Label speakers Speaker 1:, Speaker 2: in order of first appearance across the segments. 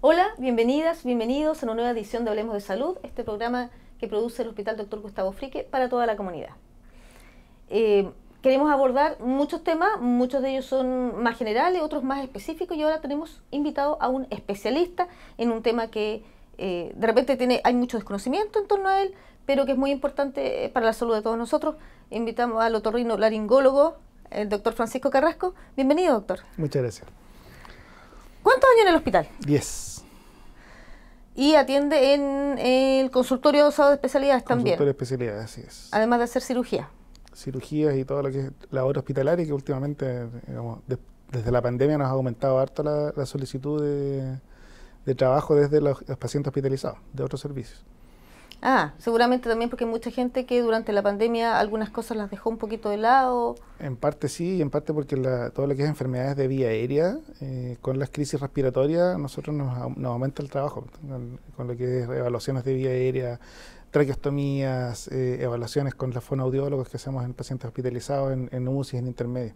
Speaker 1: Hola, bienvenidas, bienvenidos a una nueva edición de Hablemos de Salud, este programa que produce el Hospital Dr. Gustavo Frique para toda la comunidad. Eh, Queremos abordar muchos temas, muchos de ellos son más generales, otros más específicos y ahora tenemos invitado a un especialista en un tema que eh, de repente tiene, hay mucho desconocimiento en torno a él, pero que es muy importante eh, para la salud de todos nosotros. Invitamos al otorrino laringólogo, el doctor Francisco Carrasco. Bienvenido, doctor. Muchas gracias. ¿Cuántos años en el hospital?
Speaker 2: Diez.
Speaker 1: Y atiende en el consultorio de de especialidades también. Consultorio
Speaker 2: de especialidades, así es.
Speaker 1: Además de hacer cirugía
Speaker 2: cirugías y todo lo que es la hospitalaria, que últimamente, digamos, desde la pandemia nos ha aumentado harto la, solicitud de, trabajo desde los, pacientes hospitalizados, de otros servicios.
Speaker 1: Ah, seguramente también porque hay mucha gente que durante la pandemia algunas cosas las dejó un poquito de lado.
Speaker 2: En parte sí, y en parte porque todo lo que es enfermedades de vía aérea, eh, con las crisis respiratorias, nosotros nos, nos aumenta el trabajo, con lo que es evaluaciones de vía aérea, traqueostomías, eh, evaluaciones con los fonoaudiólogos que hacemos en pacientes hospitalizados, en, UCI, en intermedio.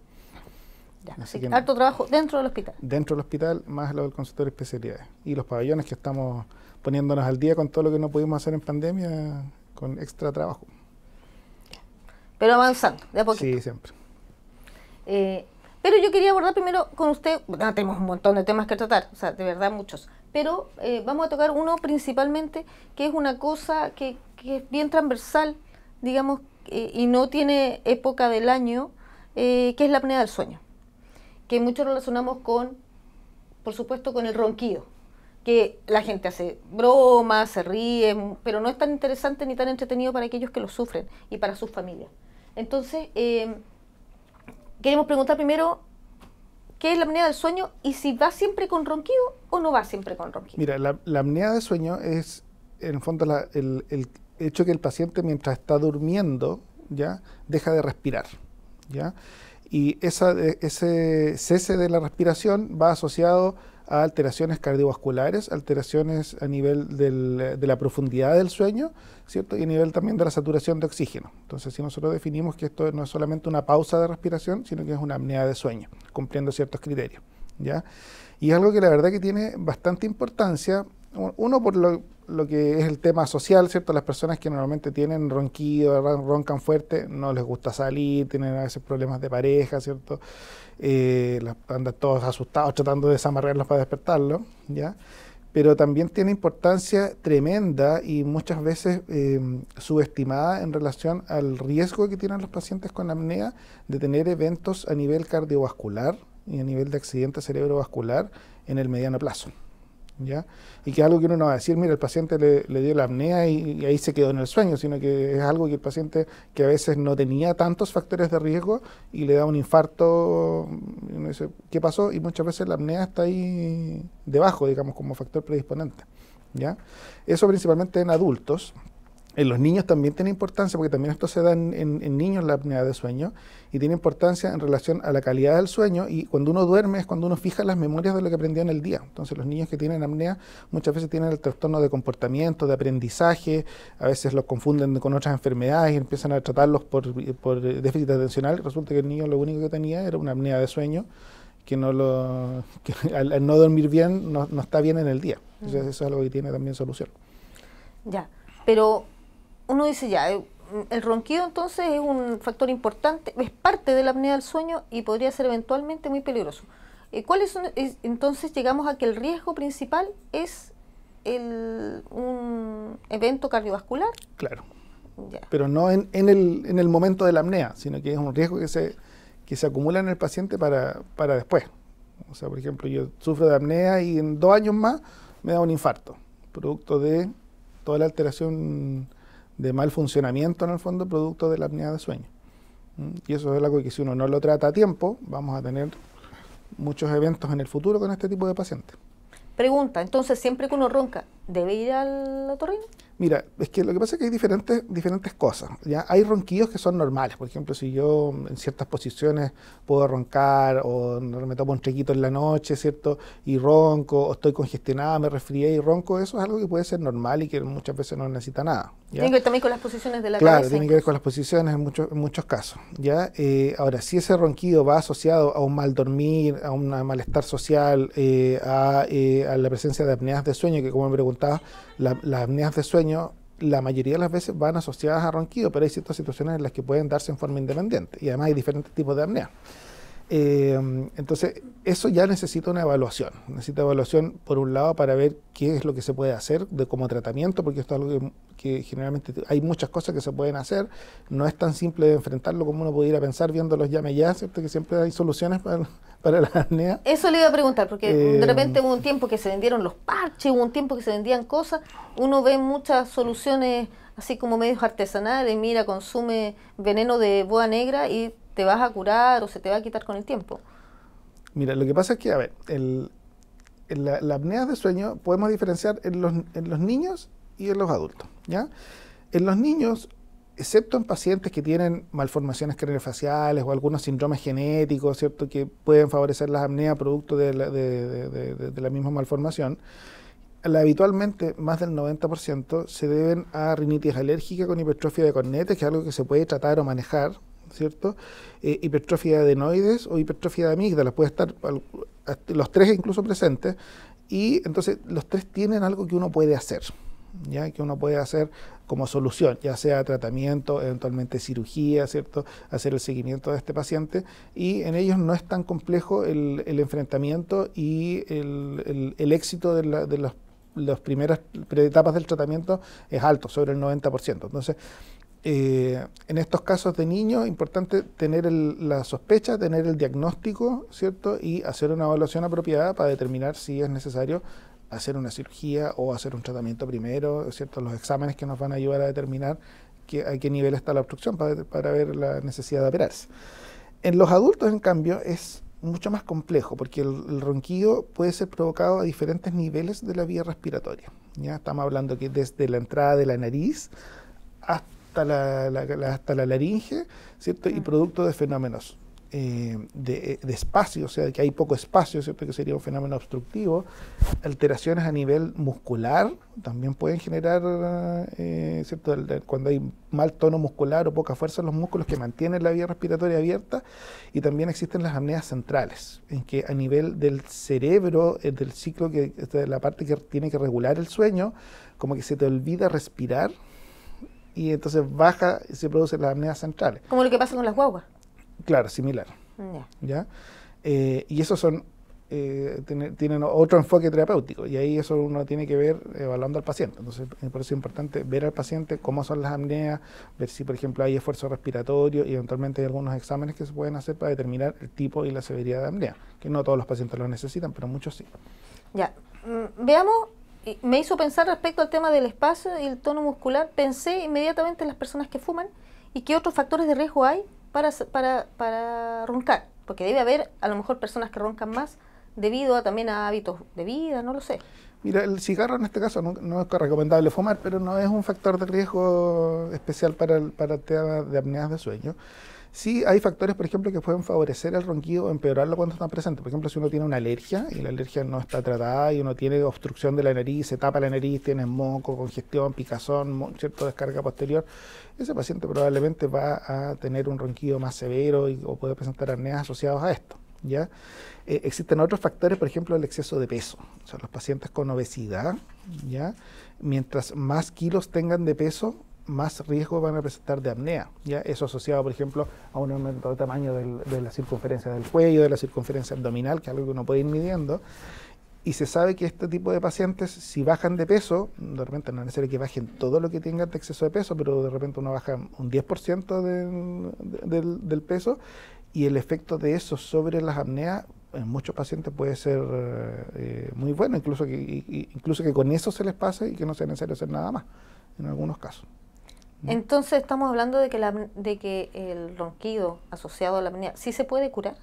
Speaker 2: Así que, harto
Speaker 1: trabajo dentro del hospital.
Speaker 2: Dentro del hospital, más lo del consultorio de especialidades. Y los pabellones que estamos poniéndonos al día con todo lo que no pudimos hacer en pandemia, con extra trabajo.
Speaker 1: Pero avanzando, de a poquito. Sí, siempre. Eh, pero yo quería abordar primero con usted, tenemos un montón de temas que tratar, o sea, de verdad muchos, pero eh, vamos a tocar uno principalmente que es una cosa que, es bien transversal, digamos, eh, y no tiene época del año, eh, que es la apnea del sueño, que muchos relacionamos con, por supuesto, con el ronquido, que la gente hace bromas, se ríe, pero no es tan interesante ni tan entretenido para aquellos que lo sufren y para sus familias. Entonces, queremos preguntar primero qué es la apnea del sueño y si va siempre con ronquido o no va siempre con ronquido.
Speaker 2: Mira, la, la apnea de sueño es, en el fondo, el, hecho que el paciente mientras está durmiendo, ¿ya? Deja de respirar, ¿ya? Y esa, ese cese de la respiración va asociado a alteraciones cardiovasculares, alteraciones a nivel eh, de la profundidad del sueño, ¿cierto? Y a nivel también de la saturación de oxígeno. Entonces, si nosotros definimos que esto no es solamente una pausa de respiración, sino que es una apnea de sueño, cumpliendo ciertos criterios, ¿ya? Y es algo que la verdad que tiene bastante importancia, uno por lo, lo que es el tema social, ¿cierto? Las personas que normalmente tienen ronquido, roncan fuerte, no les gusta salir, tienen a veces problemas de pareja, ¿cierto? eh, andan todos asustados tratando de desamarrarlos para despertarlos, ¿ya? pero también tiene importancia tremenda y muchas veces eh, subestimada en relación al riesgo que tienen los pacientes con apnea de tener eventos a nivel cardiovascular y a nivel de accidente cerebrovascular en el mediano plazo. Y que algo que uno no va a decir, mira, el paciente le, dio la apnea y, ahí se quedó en el sueño, sino que es algo que el paciente que a veces no tenía tantos factores de riesgo y le da un infarto, uno dice, ¿qué pasó? Y muchas veces la apnea está ahí debajo, digamos, como factor predisponente, ¿ya? Eso principalmente en adultos, en eh, los niños también tiene importancia, porque también esto se da en, niños la apnea de sueño, y tiene importancia en relación a la calidad del sueño, y cuando uno duerme es cuando uno fija las memorias de lo que aprendió en el día. Entonces los niños que tienen apnea muchas veces tienen el trastorno de comportamiento, de aprendizaje, a veces los confunden con otras enfermedades y empiezan a tratarlos por, por déficit atencional. Resulta que el niño lo único que tenía era una apnea de sueño, que no lo al, no dormir bien no, no, está bien en el día. Entonces mm. eso es algo que tiene también solución.
Speaker 1: Ya, pero uno dice ya, eh, el ronquido entonces es un factor importante, es parte de la apnea del sueño y podría ser eventualmente muy peligroso. Eh, entonces llegamos a que el riesgo principal es el, un evento cardiovascular?
Speaker 2: Claro. Pero no en, en, el, en, el, momento de la apnea, sino que es un riesgo que se, que se acumula en el paciente para, para después. O sea, por ejemplo, yo sufro de apnea y en dos años más me da un infarto, producto de toda la alteración de mal funcionamiento en el fondo producto de la apnea de sueño. ¿Mm? Y eso es algo que si uno no lo trata a tiempo, vamos a tener muchos eventos en el futuro con este tipo de pacientes.
Speaker 1: Pregunta, entonces siempre que uno ronca, debe ir al otorrino?
Speaker 2: Mira, es que lo que pasa es que hay diferentes, diferentes cosas. ¿ya? Hay ronquidos que son normales. Por ejemplo, si yo en ciertas posiciones puedo roncar o me tomo un chiquito en la noche, ¿cierto? Y ronco, o estoy congestionada, me resfrié y ronco, eso es algo que puede ser normal y que muchas veces no necesita nada. Tiene que ver
Speaker 1: también con las posiciones de la Claro, cabeza, tiene
Speaker 2: que ver con las posiciones en muchos, muchos casos. ¿ya? Eh, ahora, si ese ronquido va asociado a un mal dormir, a un malestar social, eh, eh, a, la presencia de apneas de sueño, que como me pregunté, la, las apneas de sueño la mayoría de las veces van asociadas a ronquido, pero hay ciertas situaciones en las que pueden darse en forma independiente. Y además hay diferentes tipos de apnea. Eh, entonces, eso ya necesita una evaluación. Necesita evaluación, por un lado, para ver qué es lo que se puede hacer de como tratamiento, porque esto es algo que, generalmente hay muchas cosas que se pueden hacer. No es tan simple de enfrentarlo como uno pudiera pensar viendo los llame ya, ¿cierto? Que siempre hay soluciones para, para la apnea.
Speaker 1: Eso le iba a preguntar, porque de em. repente hubo un tiempo que se vendieron los parches, hubo un tiempo que se vendían cosas. Uno ve muchas soluciones así como medios artesanales, mira, consume veneno de boa negra y te vas a curar o se te va a quitar con el tiempo.
Speaker 2: Mira, lo que pasa es que, a ver, el, la, apnea de sueño podemos diferenciar en los, en los, niños y en los adultos. ¿ya? En los niños, excepto en pacientes que tienen malformaciones craneofaciales o algunos síndromes genéticos, ¿cierto? que pueden favorecer las apneas producto de la, la misma malformación, habitualmente más del 90% se deben a rinitis alérgica con hipertrofia de cornetes, que es algo que se puede tratar o manejar ¿cierto? Eh, hipertrofia de adenoides o hipertrofia de amígdalas, puede estar los tres incluso presentes, y entonces los tres tienen algo que uno puede hacer, ¿ya? que uno puede hacer como solución, ya sea tratamiento, eventualmente cirugía, ¿cierto? hacer el seguimiento de este paciente, y en ellos no es tan complejo el, enfrentamiento y el, éxito de, las primeras etapas del tratamiento es alto, sobre el 90%. Entonces, eh, en estos casos de niños es importante tener la sospecha, tener el diagnóstico, ¿cierto? Y hacer una evaluación apropiada para determinar si es necesario hacer una cirugía o hacer un tratamiento primero, ¿cierto? Los exámenes que nos van a ayudar a determinar a qué nivel está la obstrucción para, ver la necesidad de operarse. En los adultos, en cambio, es mucho más complejo, porque el, el, ronquido puede ser provocado a diferentes niveles de la vía respiratoria. ¿ya? Estamos hablando que desde la entrada de la nariz hasta hasta la, laringe, ¿cierto? Y producto de fenómenos eh, eh, de, espacio, o sea, que hay poco espacio, ¿cierto? Que sería un fenómeno obstructivo. Alteraciones a nivel muscular también pueden generar, eh, cuando hay mal tono muscular o poca fuerza en los músculos que mantienen la vía respiratoria abierta. Y también existen las apneas centrales, en que a nivel del cerebro, del ciclo, que, de este, la parte que tiene que regular el sueño, como que se te olvida respirar y entonces baja y se producen las amnias centrales.
Speaker 1: Como lo que pasa con las guaguas.
Speaker 2: Claro, similar. ¿Ya? Eh, y esos son, eh, tienen, otro enfoque terapéutico y ahí eso uno tiene que ver evaluando al paciente. Entonces, eh, por eso importante ver al paciente cómo son las apneas, ver si, por ejemplo, hay esfuerzo respiratorio y eventualmente hay algunos exámenes que se pueden hacer para determinar el tipo y la severidad de apnea, que no todos los pacientes lo necesitan, pero muchos sí.
Speaker 1: Ya, mm, veamos me hizo pensar respecto al tema del espacio y el tono muscular, pensé inmediatamente en las personas que fuman y qué otros factores de riesgo hay para, para roncar, porque debe haber a lo mejor personas que roncan más debido a, también a hábitos de vida, no lo sé.
Speaker 2: Mira, el cigarro en este caso no, es recomendable fumar, pero no es un factor de riesgo especial para para el tema de apneas de sueño. Sí, hay factores, por ejemplo, que pueden favorecer el ronquido o empeorarlo cuando están presentes. Por ejemplo, si uno tiene una alergia y la alergia no está tratada y uno tiene obstrucción de la nariz, se tapa la nariz, tiene moco, congestión, picazón, cierto descarga posterior, ese paciente probablemente va a tener un ronquido más severo y, o puede presentar arneas asociadas a esto. ¿ya? Eh, existen otros factores, por ejemplo, el exceso de peso. O sea, los pacientes con obesidad, ¿ya? mientras más kilos tengan de peso, más riesgo van a presentar de apnea. ¿ya? Eso asociado, por ejemplo, a un aumento de tamaño de la circunferencia del cuello, de la circunferencia abdominal, que es algo que uno puede ir midiendo. Y se sabe que este tipo de pacientes, si bajan de peso, de repente no es necesario que bajen todo lo que tengan de exceso de peso, pero de repente uno baja un 10% del, peso, y el efecto de eso sobre las apneas en muchos pacientes puede ser eh, muy bueno, incluso que, incluso que con eso se les pase y que no sea necesario hacer nada más, en algunos casos.
Speaker 1: Entonces estamos hablando de que, de que el ronquido asociado a la apnea, ¿sí se puede curar?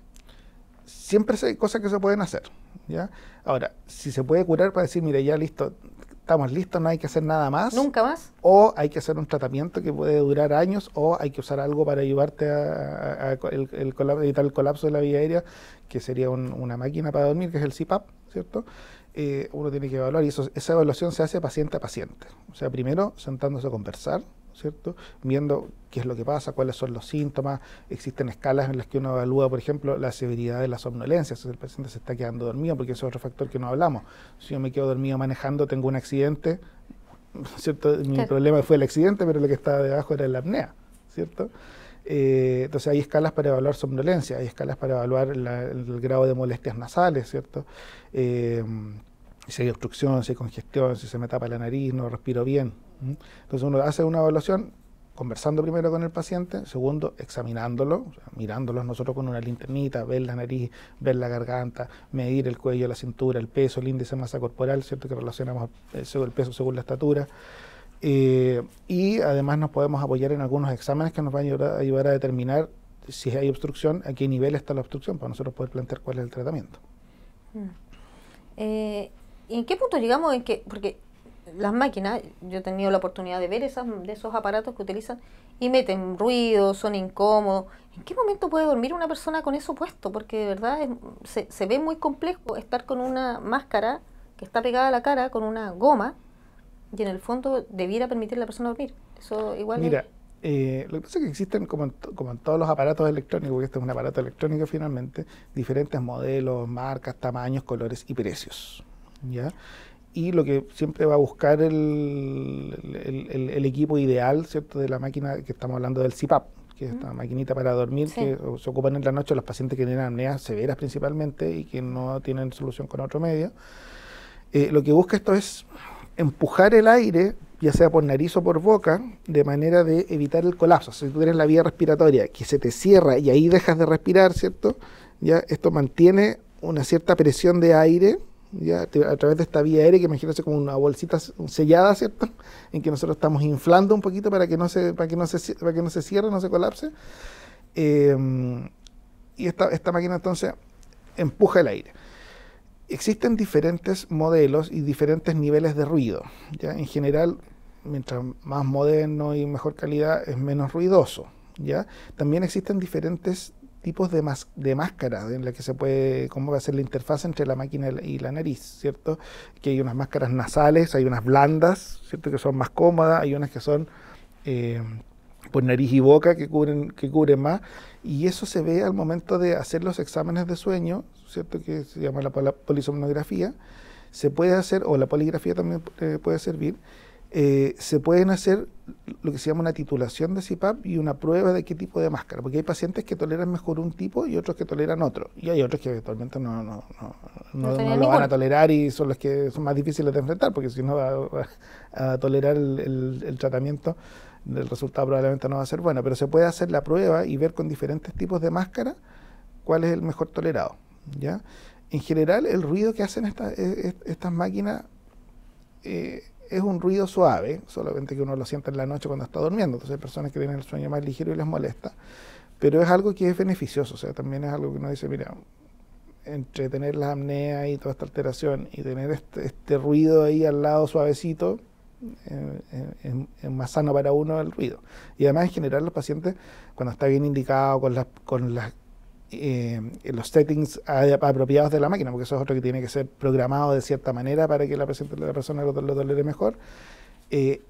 Speaker 2: Siempre hay cosas que se pueden hacer. ¿ya? Ahora, si se puede curar para decir, mire, ya listo, estamos listos, no hay que hacer nada más. ¿Nunca más? O hay que hacer un tratamiento que puede durar años o hay que usar algo para ayudarte a, evitar el colapso de la vía aérea, que sería una máquina para dormir, que es el CPAP, ¿cierto? Eh, uno tiene que evaluar y esa evaluación se hace paciente a paciente. O sea, primero sentándose a conversar, ¿cierto? Viendo qué es lo que pasa, cuáles son los síntomas, existen escalas en las que uno evalúa, por ejemplo, la severidad de la somnolencia, si el paciente se está quedando dormido, porque ese es otro factor que no hablamos. Si yo me quedo dormido manejando, tengo un accidente, ¿cierto? Mi problema fue el accidente, pero lo que estaba debajo era la apnea, ¿cierto? Eh, entonces hay escalas para evaluar somnolencia, hay escalas para evaluar el grado de molestias nasales, ¿cierto? Eh, si hay obstrucción, si hay congestión, si se me tapa la nariz, no respiro bien, entonces uno hace una evaluación conversando primero con el paciente, segundo examinándolo, mirándolo mirándolos nosotros con una linternita, ver la nariz, ver la garganta, medir el cuello, la cintura, el peso, el índice de masa corporal, ¿cierto? que relacionamos el peso según la estatura. Eh, y además nos podemos apoyar en algunos exámenes que nos van a ayudar, a determinar si hay obstrucción, a qué nivel está la obstrucción, para nosotros poder plantear cuál es el tratamiento.
Speaker 1: Mm. Eh, ¿En qué punto llegamos en que, porque las máquinas, yo he tenido la oportunidad de ver esas, de esos aparatos que utilizan y meten ruido, son incómodos. ¿En qué momento puede dormir una persona con eso puesto? Porque de verdad es, se, se, ve muy complejo estar con una máscara que está pegada a la cara, con una goma, y en el fondo debiera permitir a la persona dormir. Eso igual Mira,
Speaker 2: eh, lo que pasa es que existen, como en, como en todos los aparatos electrónicos, porque este es un aparato electrónico finalmente, diferentes modelos, marcas, tamaños, colores y precios. ¿ya? y lo que siempre va a buscar el, equipo ideal, ¿cierto? De la máquina que estamos hablando del CPAP, que es esta maquinita para dormir que se ocupan en la noche los pacientes que tienen apneas severas principalmente y que no tienen solución con otro medio. Eh, lo que busca esto es empujar el aire, ya sea por nariz o por boca, de manera de evitar el colapso. Si tú tienes la vía respiratoria que se te cierra y ahí dejas de respirar, ¿cierto? Ya esto mantiene una cierta presión de aire a través de esta vía aérea, que imagínense como una bolsita sellada, ¿cierto? En que nosotros estamos inflando un poquito para que no se, para que no se, que no se cierre, no se colapse. Em, y esta, esta máquina entonces empuja el aire. Existen diferentes modelos y diferentes niveles de ruido. ¿ya? En general, mientras más moderno y mejor calidad, es menos ruidoso. ¿ya? También existen diferentes tipos de, de máscara en la que se puede, cómo va a ser la interfaz entre la máquina y la nariz, ¿cierto? Que hay unas máscaras nasales, hay unas blandas, ¿cierto? Que son más cómodas, hay unas que son eh, por nariz y boca que cubren, que cubren más. Y eso se ve al momento de hacer los exámenes de sueño, ¿cierto? Que se llama la, polisomnografía. Se puede hacer, o la poligrafía también eh, puede servir eh, se pueden hacer lo que se llama una titulación de CIPAP y una prueba de qué tipo de máscara, porque hay pacientes que toleran mejor un tipo y otros que toleran otro, y hay otros que eventualmente no, lo van a tolerar y son los que son más difíciles de enfrentar, porque si no va, a tolerar el, tratamiento, el resultado probablemente no va a ser bueno, pero se puede hacer la prueba y ver con diferentes tipos de máscara cuál es el mejor tolerado. ¿ya? En general, el ruido que hacen estas máquinas... Eh, es un ruido suave, solamente que uno lo sienta en la noche cuando está durmiendo, entonces hay personas que tienen el sueño más ligero y les molesta, pero es algo que es beneficioso, o sea, también es algo que uno dice, mira, entre tener la apnea y toda esta alteración y tener este, este ruido ahí al lado suavecito, eh, eh, es, más sano para uno el ruido. Y además en general los pacientes, cuando está bien indicado con, con las eh, los settings apropiados de la máquina, porque eso es otro que tiene que ser programado de cierta manera para que la, la persona lo, tolere mejor, eh,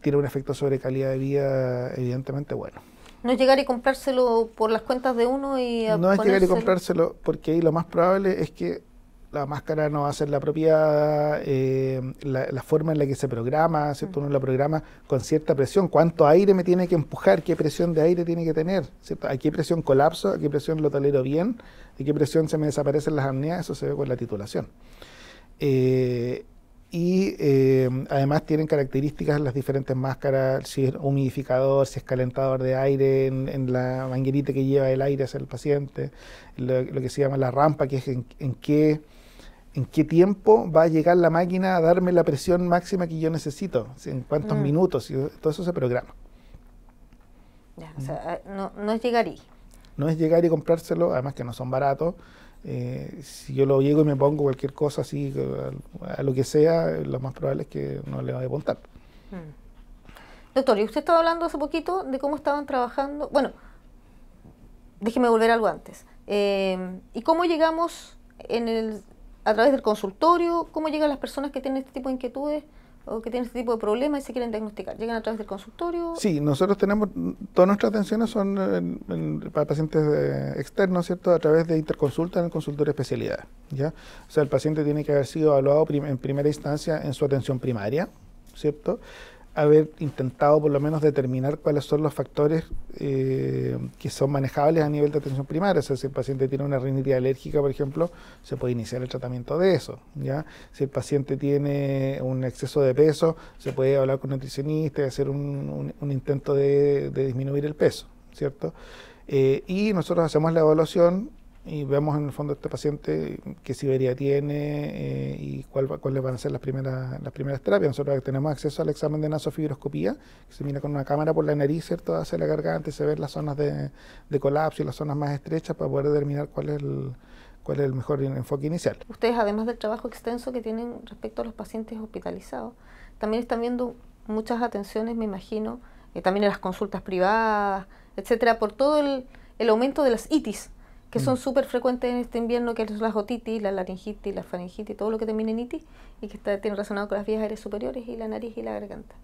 Speaker 2: tiene un efecto sobre calidad de vida evidentemente bueno.
Speaker 1: No es llegar y comprárselo por las cuentas de uno y... No es llegar y comprárselo
Speaker 2: porque ahí lo más probable es que la máscara no va a ser la propia, eh, la, forma en la que se programa, ¿cierto? Mm. Uno la programa con cierta presión, cuánto aire me tiene que empujar, qué presión de aire tiene que tener, ¿A qué presión colapso? ¿A qué presión lo tolero bien? ¿A qué presión se me desaparecen las amnias? Eso se ve con la titulación. Eh, y eh, además tienen características las diferentes máscaras, si es humidificador, si es calentador de aire, en, la manguerita que lleva el aire hacia el paciente, lo, que se llama la rampa, que es en qué en qué tiempo va a llegar la máquina a darme la presión máxima que yo necesito, en cuántos mm. minutos, y todo eso se programa.
Speaker 1: Mm. Ah, no, es llegar y.
Speaker 2: No es llegar y comprárselo, además que no son baratos. Eh, si yo lo llego y me pongo cualquier cosa así, a, lo que sea, lo más probable es que no le vaya a apuntar.
Speaker 1: Mm. Doctor, y usted estaba hablando hace poquito de cómo estaban trabajando. Bueno, déjeme volver algo antes. Eh, ¿Y cómo llegamos en el a través del consultorio, cómo llegan las personas que tienen este tipo de inquietudes o que tienen este tipo de problemas y se quieren diagnosticar. ¿Llegan a través del consultorio?
Speaker 2: Sí, nosotros tenemos, todas nuestras atenciones son para pacientes eh, externos, ¿cierto? A través de interconsulta en el consultorio de especialidad, ¿ya? O sea, el paciente tiene que haber sido evaluado en primera instancia en su atención primaria, ¿cierto? haber intentado por lo menos determinar cuáles son los factores eh, que son manejables a nivel de atención primaria. O sea, si el paciente tiene una rinitis alérgica, por ejemplo, se puede iniciar el tratamiento de eso. ¿ya? Si el paciente tiene un exceso de peso, se puede hablar con un nutricionista y hacer un, intento de, disminuir el peso, ¿cierto? Eh, y nosotros hacemos la evaluación y vemos en el fondo este paciente qué severidad tiene eh, y cuáles van a ser las primeras, las primeras terapias. Nosotros tenemos acceso al examen de nasofibroscopía, que se mira con una cámara por la nariz, ¿cierto? hace la garganta y se ven las zonas de, colapso y las zonas más estrechas para poder determinar cuál es el, cuál es el mejor enfoque inicial.
Speaker 1: Ustedes, además del trabajo extenso que tienen respecto a los pacientes hospitalizados, también están viendo muchas atenciones, me imagino, eh, también en las consultas privadas, etcétera, por todo el aumento de las ITIS que son mm. súper frecuentes en este invierno, que es la otitis, la laringitis, la faringitis, todo lo que termina en itis y que está, tiene relacionado con las vías aéreas superiores y la nariz y la garganta.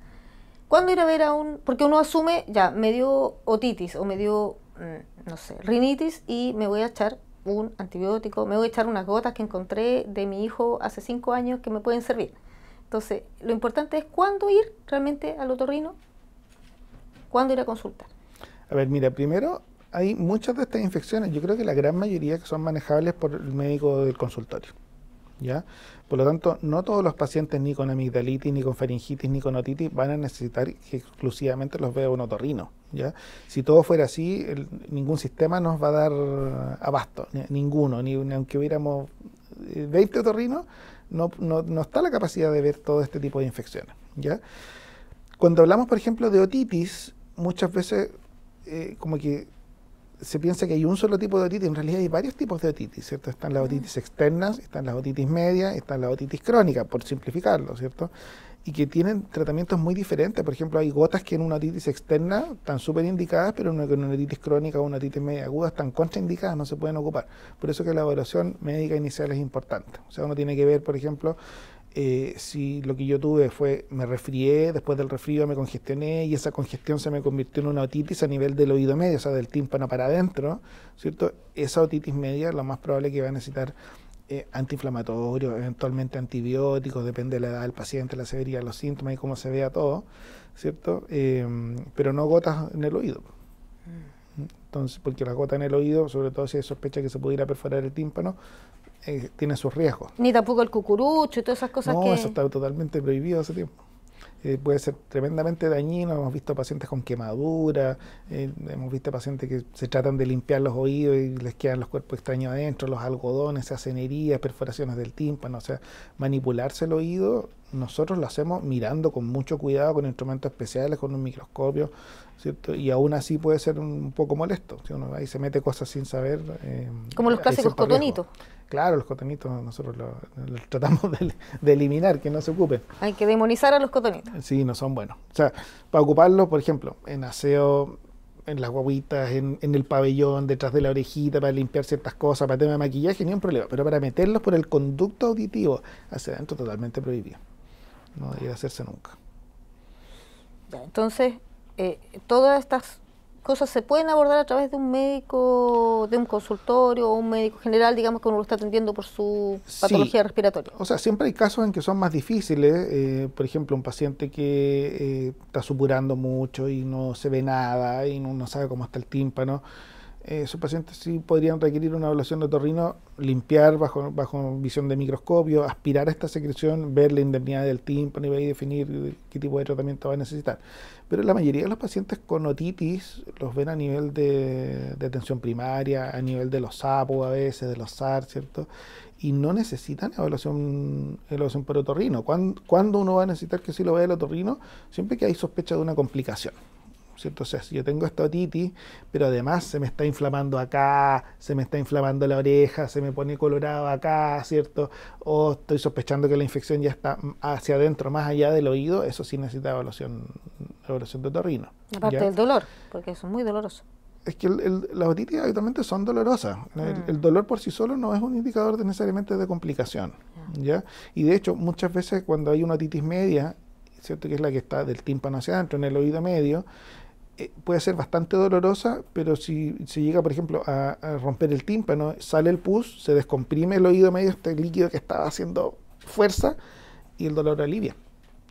Speaker 1: ¿Cuándo ir a ver a un...? Porque uno asume, ya, me dio otitis o me dio, mm, no sé, rinitis y me voy a echar un antibiótico, me voy a echar unas gotas que encontré de mi hijo hace cinco años que me pueden servir. Entonces, lo importante es cuándo ir realmente al otorrino, cuándo ir a consultar.
Speaker 2: A ver, mira, primero hay muchas de estas infecciones, yo creo que la gran mayoría que son manejables por el médico del consultorio. ¿Ya? Por lo tanto, no todos los pacientes ni con amigdalitis, ni con faringitis, ni con otitis van a necesitar que exclusivamente los vea un otorrino. ¿ya? Si todo fuera así, ningún sistema nos va a dar abasto, ninguno, ni, aunque hubiéramos 20 eh, otorrinos, no, no, no, está la capacidad de ver todo este tipo de infecciones. ¿ya? Cuando hablamos, por ejemplo, de otitis, muchas veces eh, como que se piensa que hay un solo tipo de otitis, en realidad hay varios tipos de otitis, ¿cierto? Están las mm. otitis externas, están las otitis medias, están las otitis crónicas, por simplificarlo, ¿cierto? Y que tienen tratamientos muy diferentes. Por ejemplo, hay gotas que en una otitis externa están súper indicadas, pero en una otitis crónica o una otitis media aguda están contraindicadas, no se pueden ocupar. Por eso que la evaluación médica inicial es importante. O sea, uno tiene que ver, por ejemplo, eh, si lo que yo tuve fue, me resfrié, después del resfrío me congestioné y esa congestión se me convirtió en una otitis a nivel del oído medio, o sea, del tímpano para adentro, ¿cierto? Esa otitis media, lo más probable que va a necesitar eh, antiinflamatorios, eventualmente antibióticos, depende de la edad del paciente, la severidad, los síntomas y cómo se vea todo, ¿cierto? Em, pero no gotas en el oído.
Speaker 1: Mm.
Speaker 2: Entonces, porque la gota en el oído, sobre todo si hay sospecha que se pudiera perforar el tímpano, eh, tiene sus riesgos.
Speaker 1: Ni tampoco el cucurucho y todas esas cosas no, que... No, eso
Speaker 2: está totalmente prohibido hace tiempo. Eh, puede ser tremendamente dañino. Hemos visto pacientes con quemadura... Eh, hemos visto pacientes que se tratan de limpiar los oídos y les quedan los cuerpos extraños adentro, los algodones, se hacen perforaciones del tímpano. O sea, manipularse el oído, nosotros lo hacemos mirando con mucho cuidado, con instrumentos especiales, con un microscopio, ¿cierto? Y aún así puede ser un poco molesto. Si uno ahí se mete cosas sin saber. Como los clásicos cotonitos. Claro, los cotonitos nosotros los, tratamos de, eliminar, que no se ocupen.
Speaker 1: Hay que demonizar a los cotonitos.
Speaker 2: Sí, no son buenos. O sea, para ocuparlos, por ejemplo, en aseo, en las guaguitas, en, el pabellón, detrás de la orejita, para limpiar ciertas cosas, para tema de maquillaje, ni un problema. Pero para meterlos por el conducto auditivo hacia adentro, totalmente prohibido. No debería hacerse nunca.
Speaker 1: entonces, eh, todas estas cosas se pueden abordar a través de un médico, de un consultorio o un médico general, digamos, que uno lo está atendiendo por su patología respiratoria.
Speaker 2: O sea, siempre hay casos en que son más difíciles. Eh, por ejemplo, un paciente que eh, está supurando mucho y no se ve nada y no sabe cómo está el tímpano esos eh, pacientes sí podrían requerir una evaluación de otorrino, limpiar bajo, bajo visión de microscopio, aspirar a esta secreción, ver la indemnidad del tímpano y definir qué tipo de tratamiento va a necesitar. Pero la mayoría de los pacientes con otitis los ven a nivel de, atención primaria, a nivel de los APU a veces, de los SAR, ¿cierto? Y no necesitan evaluación, evaluación por otorrino. ¿Cuándo, ¿Cuándo uno va a necesitar que sí lo vea el otorrino? Siempre que hay sospecha de una complicación. O sea, si yo tengo esta otitis, pero además se me está inflamando acá, se me está inflamando la oreja, se me pone colorado acá, ¿cierto? O estoy sospechando que la infección ya está hacia adentro, más allá del oído, eso sí necesita evaluación, evaluación de torrino. Aparte del
Speaker 1: dolor, porque eso es muy doloroso
Speaker 2: es que el, las otitis habitualmente son dolorosas. El, mm. dolor por sí solo no es un indicador necesariamente de complicación. ¿ya? Y de hecho, muchas veces cuando hay una otitis media, ¿cierto? que es la que está del tímpano hacia adentro, en el oído medio, eh, puede ser bastante dolorosa, pero si se llega, por ejemplo, a, romper el tímpano, sale el pus, se descomprime el oído medio, este líquido que estaba haciendo fuerza y el dolor alivia.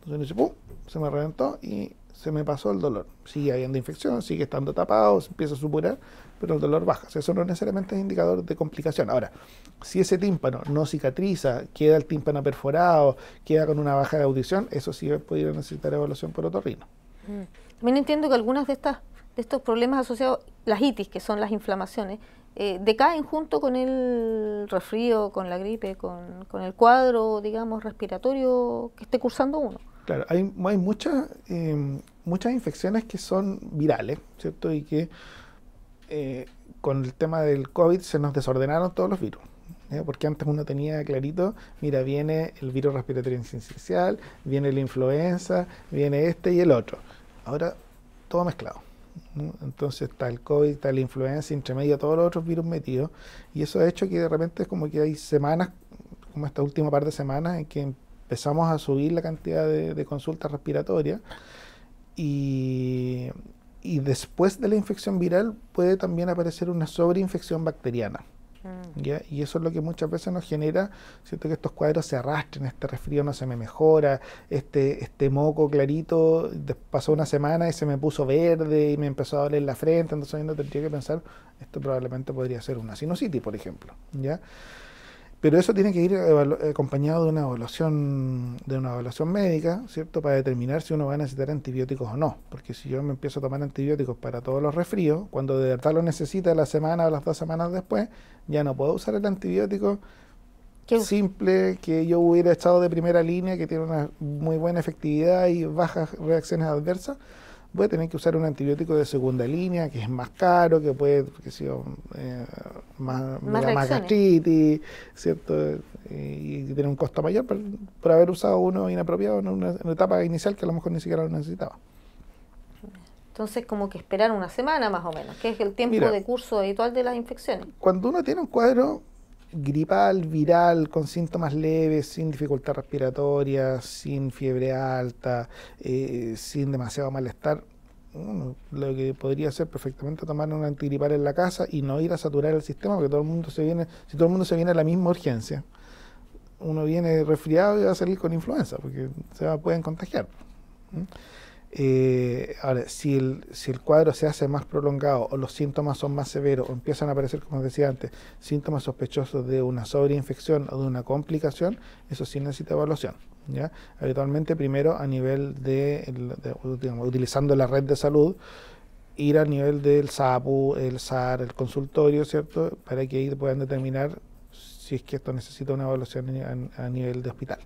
Speaker 2: Entonces uno dice, se me reventó y se me pasó el dolor. Sigue habiendo infección, sigue estando tapado, se empieza a supurar, pero el dolor baja. eso no necesariamente es indicador de complicación. Ahora, si ese tímpano no cicatriza, queda el tímpano perforado, queda con una baja de audición, eso sí podría necesitar evaluación por otorrino.
Speaker 1: Mm. También entiendo que algunas de estas de estos problemas asociados, las itis, que son las inflamaciones, eh, decaen junto con el resfrío, con la gripe, con, el cuadro, digamos, respiratorio que esté cursando uno.
Speaker 2: Claro, hay, hay muchas, eh, muchas infecciones que son virales, ¿cierto? Y que eh, con el tema del COVID se nos desordenaron todos los virus. porque antes uno tenía clarito, mira, viene el virus respiratorio incidencial, viene la influenza, viene este y el otro. Ahora todo mezclado. Entonces está el COVID, está la influenza, entre medio todos los otros virus metidos. Y eso ha hecho que de repente es como que hay semanas, como esta última par de semanas, en que empezamos a subir la cantidad de, consultas respiratorias. y después de la infección viral puede también aparecer una sobreinfección bacteriana. Y eso es lo que muchas veces nos genera, siento Que estos cuadros se arrastren, este resfrío no se me mejora, este, este moco clarito, pasó una semana y se me puso verde y me empezó a doler la frente, entonces yo no tendría que pensar, esto probablemente podría ser una sinusitis, por ejemplo, ¿ya? Pero eso tiene que ir acompañado de una evaluación, de una evaluación médica, ¿cierto? Para determinar si uno va a necesitar antibióticos o no. Porque si yo me empiezo a tomar antibióticos para todos los resfríos, cuando de verdad lo necesita la semana o las dos semanas después, ya no puedo usar el antibiótico simple que yo hubiera estado de primera línea, que tiene una muy buena efectividad y bajas reacciones adversas voy a tener que usar un antibiótico de segunda línea, que es más caro, que puede, que sea, eh, más, gastritis, ¿cierto? Eh, y, tiene un costo mayor por, haber usado uno inapropiado en una, etapa inicial que a lo mejor ni siquiera lo necesitaba.
Speaker 1: Entonces, como que esperar una semana más o menos, que es el tiempo de curso habitual de las infecciones.
Speaker 2: Cuando uno tiene un cuadro gripal, viral, con síntomas leves, sin dificultad respiratoria, sin fiebre alta, eh, sin demasiado malestar, mm, lo que podría ser perfectamente tomar un antigripal en la casa y no ir a saturar el sistema, porque todo el mundo se viene, si todo el mundo se viene a la misma urgencia, uno viene resfriado y va a salir con influenza, porque se pueden contagiar. Eh, ahora, si el, cuadro se hace más prolongado o los síntomas son más severos o empiezan a aparecer, como decía antes, síntomas sospechosos de una sobreinfección o de una complicación, eso sí necesita evaluación. ¿ya? Habitualmente primero a nivel de, utilizando la red de salud, ir a nivel del SAPU, el SAR, el consultorio, ¿cierto? Para que ahí puedan determinar si es que esto necesita una evaluación a nivel de hospital.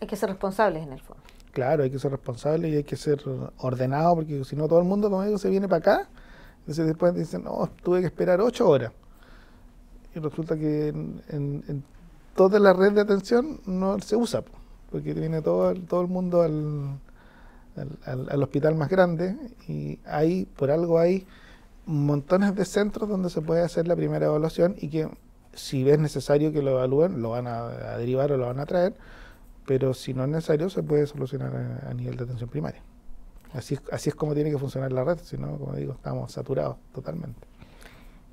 Speaker 1: Hay que ser responsables en el fondo.
Speaker 2: Claro, hay que ser responsable y hay que ser ordenado, porque si no todo el mundo como se viene para acá, entonces después dicen, no, tuve que esperar ocho horas. Y resulta que en, toda la red de atención no se usa, porque viene todo, todo el mundo al, hospital más grande y hay, por algo hay montones de centros donde se puede hacer la primera evaluación y que si es necesario que lo evalúen, lo van a derivar o lo van a traer pero si no es necesario se puede solucionar a, nivel de atención primaria. Así, es como tiene que funcionar la red, si no, como digo, estamos saturados totalmente.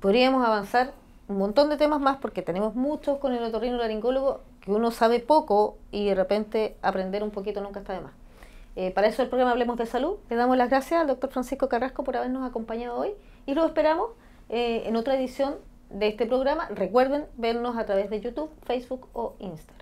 Speaker 1: Podríamos avanzar un montón de temas más porque tenemos muchos con el otorrino laringólogo que uno sabe poco y de repente aprender un poquito nunca está de más. Eh, para eso el programa Hablemos de Salud. Le damos las gracias al doctor Francisco Carrasco por habernos acompañado hoy y lo esperamos eh, en otra edición de este programa. Recuerden vernos a través de YouTube, Facebook o Instagram.